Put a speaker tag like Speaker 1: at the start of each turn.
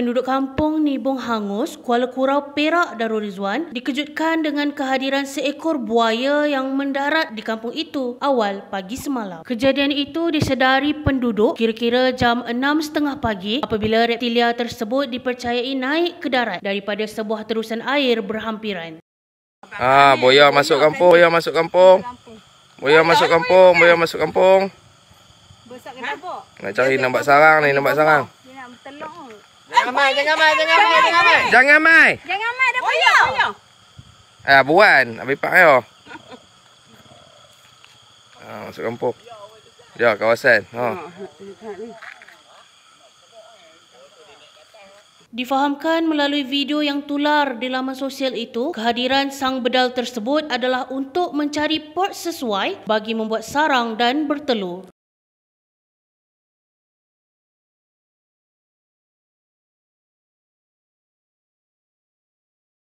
Speaker 1: Penduduk kampung Nibong Hangus, Kuala Kurau, Perak Darul Rizwan dikejutkan dengan kehadiran seekor buaya yang mendarat di kampung itu awal pagi semalam. Kejadian itu disedari penduduk kira-kira jam 6.30 pagi apabila reptilia tersebut dipercayai naik ke darat daripada sebuah terusan air berhampiran.
Speaker 2: Ah, buaya masuk kampung, buaya masuk kampung. Buaya masuk kampung, buaya masuk kampung. Besar kenapa? Nak cari nampak sarang ni, nampak sarang.
Speaker 3: Jangan mai, jangan mai, jangan mai, jangan mai. Jangan mai. Jangan mai dah payo.
Speaker 2: Ah, eh, buan, abai pak ayo. Ah, masuk kampung. Ya, kawasan. Ha. Oh.
Speaker 1: Difahamkan melalui video yang tular di laman sosial itu, kehadiran sang bedal tersebut adalah untuk mencari port sesuai bagi membuat sarang dan bertelur.